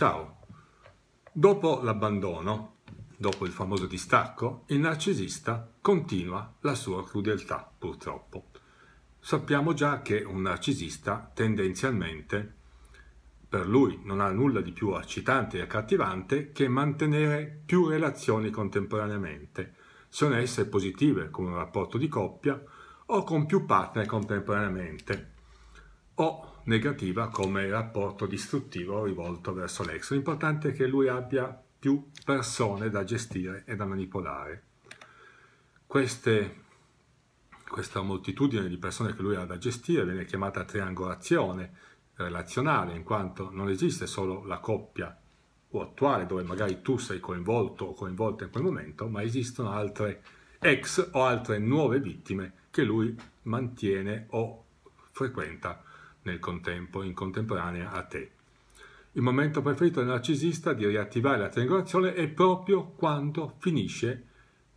Ciao. Dopo l'abbandono, dopo il famoso distacco, il narcisista continua la sua crudeltà, purtroppo. Sappiamo già che un narcisista tendenzialmente per lui non ha nulla di più accitante e accattivante che mantenere più relazioni contemporaneamente, siano esse positive come un rapporto di coppia o con più partner contemporaneamente, o negativa come rapporto distruttivo rivolto verso l'ex. L'importante è che lui abbia più persone da gestire e da manipolare. Queste, questa moltitudine di persone che lui ha da gestire viene chiamata triangolazione relazionale, in quanto non esiste solo la coppia o attuale dove magari tu sei coinvolto o coinvolta in quel momento, ma esistono altre ex o altre nuove vittime che lui mantiene o frequenta nel contempo, in contemporanea a te. Il momento preferito del narcisista di riattivare la triangolazione è proprio quando finisce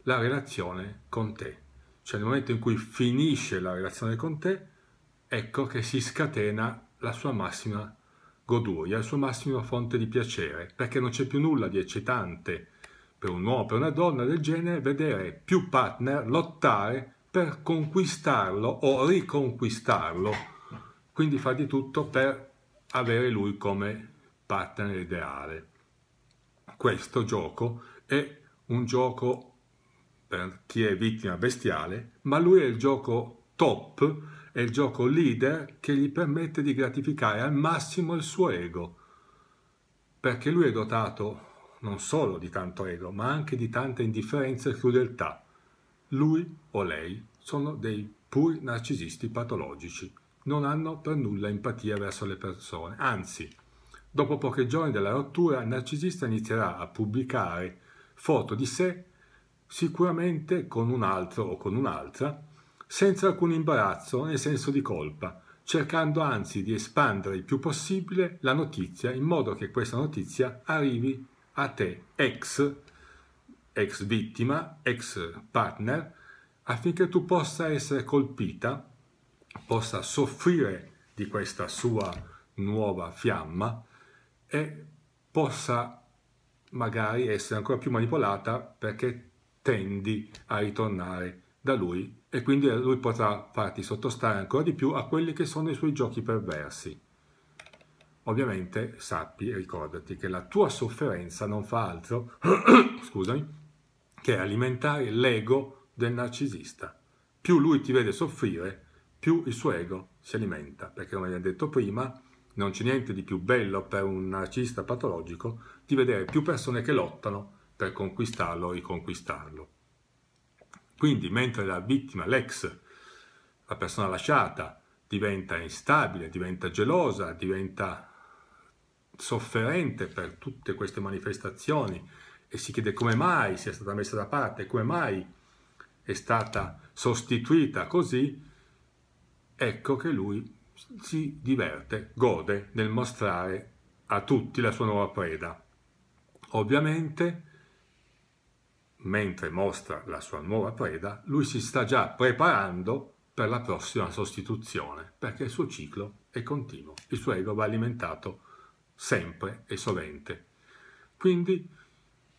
la relazione con te. Cioè nel momento in cui finisce la relazione con te, ecco che si scatena la sua massima goduria, la sua massima fonte di piacere, perché non c'è più nulla di eccitante per un uomo, per una donna del genere, vedere più partner lottare per conquistarlo o riconquistarlo quindi fa di tutto per avere lui come partner ideale. Questo gioco è un gioco per chi è vittima bestiale, ma lui è il gioco top, è il gioco leader che gli permette di gratificare al massimo il suo ego, perché lui è dotato non solo di tanto ego, ma anche di tanta indifferenza e crudeltà. Lui o lei sono dei puri narcisisti patologici non hanno per nulla empatia verso le persone. Anzi, dopo pochi giorni dalla rottura, il narcisista inizierà a pubblicare foto di sé sicuramente con un altro o con un'altra, senza alcun imbarazzo né senso di colpa, cercando anzi di espandere il più possibile la notizia in modo che questa notizia arrivi a te, ex, ex vittima, ex partner, affinché tu possa essere colpita possa soffrire di questa sua nuova fiamma e possa magari essere ancora più manipolata perché tendi a ritornare da lui e quindi lui potrà farti sottostare ancora di più a quelli che sono i suoi giochi perversi. Ovviamente sappi e ricordati che la tua sofferenza non fa altro scusami, che alimentare l'ego del narcisista. Più lui ti vede soffrire, più il suo ego si alimenta, perché come abbiamo detto prima, non c'è niente di più bello per un narcisista patologico di vedere più persone che lottano per conquistarlo e riconquistarlo. Quindi, mentre la vittima, l'ex, la persona lasciata, diventa instabile, diventa gelosa, diventa sofferente per tutte queste manifestazioni e si chiede come mai sia stata messa da parte, come mai è stata sostituita così, Ecco che lui si diverte, gode nel mostrare a tutti la sua nuova preda. Ovviamente, mentre mostra la sua nuova preda, lui si sta già preparando per la prossima sostituzione, perché il suo ciclo è continuo, il suo ego va alimentato sempre e sovente. Quindi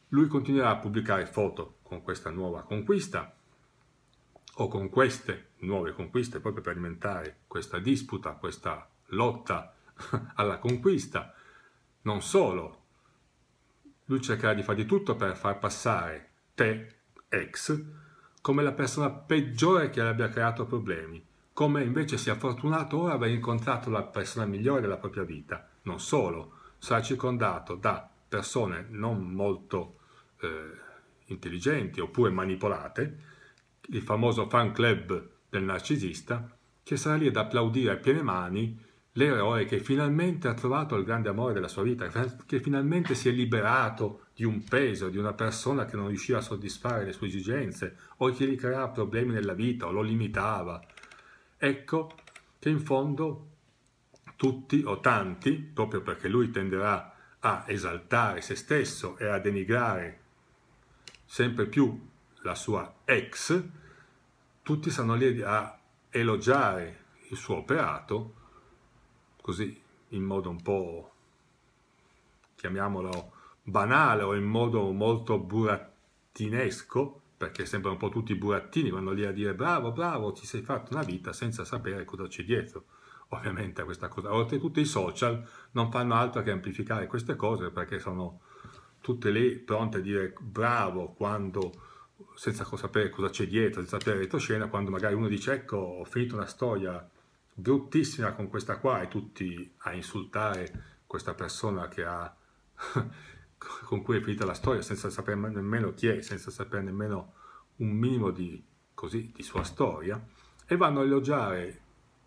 lui continuerà a pubblicare foto con questa nuova conquista, o con queste nuove conquiste, proprio per alimentare questa disputa, questa lotta alla conquista. Non solo, lui cercherà di fare di tutto per far passare te, ex, come la persona peggiore che abbia creato problemi, come invece sia fortunato ora aver incontrato la persona migliore della propria vita. Non solo, sarà circondato da persone non molto eh, intelligenti oppure manipolate, il famoso fan club del narcisista, che sarà lì ad applaudire a piene mani l'eroe che finalmente ha trovato il grande amore della sua vita, che finalmente si è liberato di un peso, di una persona che non riusciva a soddisfare le sue esigenze, o che gli creava problemi nella vita, o lo limitava. Ecco che in fondo tutti o tanti, proprio perché lui tenderà a esaltare se stesso e a denigrare sempre più la sua ex, tutti stanno lì a elogiare il suo operato, così in modo un po', chiamiamolo, banale o in modo molto burattinesco, perché sempre un po' tutti burattini vanno lì a dire bravo, bravo, ti sei fatto una vita senza sapere cosa c'è dietro. Ovviamente a questa cosa. Oltretutto i social non fanno altro che amplificare queste cose perché sono tutte lì pronte a dire bravo quando senza sapere cosa c'è dietro, senza sapere la retroscena, quando magari uno dice ecco ho finito una storia bruttissima con questa qua e tutti a insultare questa persona che ha, con cui è finita la storia senza sapere nemmeno chi è, senza sapere nemmeno un minimo di, così, di sua storia e vanno a elogiare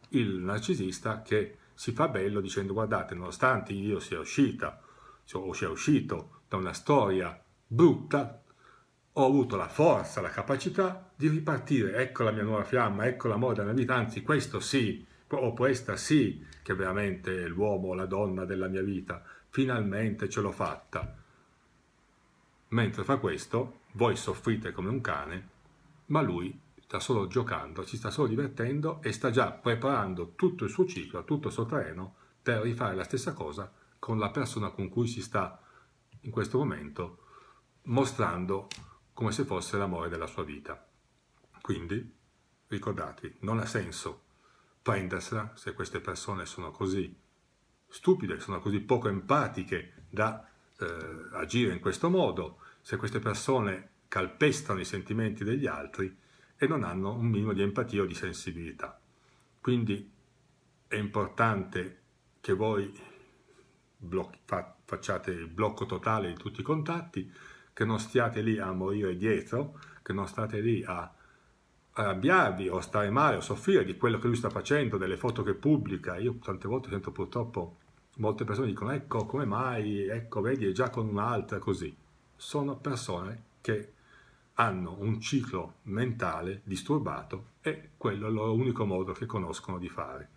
il narcisista che si fa bello dicendo guardate nonostante io sia uscita cioè, o sia uscito da una storia brutta ho avuto la forza, la capacità di ripartire. Ecco la mia nuova fiamma, ecco la moda della vita, anzi questo sì, o questa sì, che veramente è l'uomo o la donna della mia vita. Finalmente ce l'ho fatta. Mentre fa questo, voi soffrite come un cane, ma lui sta solo giocando, ci sta solo divertendo e sta già preparando tutto il suo ciclo, tutto il suo terreno, per rifare la stessa cosa con la persona con cui si sta in questo momento mostrando come se fosse l'amore della sua vita. Quindi, ricordatevi, non ha senso prendersela se queste persone sono così stupide, sono così poco empatiche da eh, agire in questo modo, se queste persone calpestano i sentimenti degli altri e non hanno un minimo di empatia o di sensibilità. Quindi è importante che voi blocchi, fa, facciate il blocco totale di tutti i contatti, che non stiate lì a morire dietro, che non state lì a arrabbiarvi o stare male o soffrire di quello che lui sta facendo, delle foto che pubblica. Io tante volte sento purtroppo molte persone dicono ecco come mai, ecco vedi è già con un'altra così. Sono persone che hanno un ciclo mentale disturbato e quello è il loro unico modo che conoscono di fare.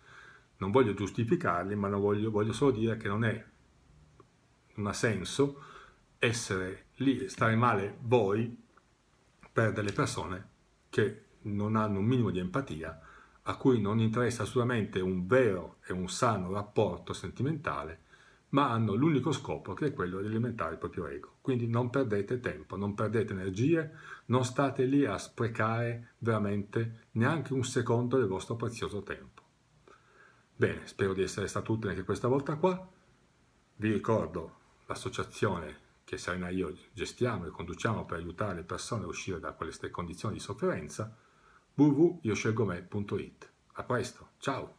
Non voglio giustificarli, ma voglio, voglio solo dire che non è, non ha senso essere lì, e stare male voi per delle persone che non hanno un minimo di empatia, a cui non interessa assolutamente un vero e un sano rapporto sentimentale, ma hanno l'unico scopo che è quello di alimentare il proprio ego. Quindi non perdete tempo, non perdete energie, non state lì a sprecare veramente neanche un secondo del vostro prezioso tempo. Bene, spero di essere stato utile anche questa volta qua. Vi ricordo l'associazione che Serena e io gestiamo e conduciamo per aiutare le persone a uscire da queste condizioni di sofferenza, www.ioscelgome.it. A presto, ciao!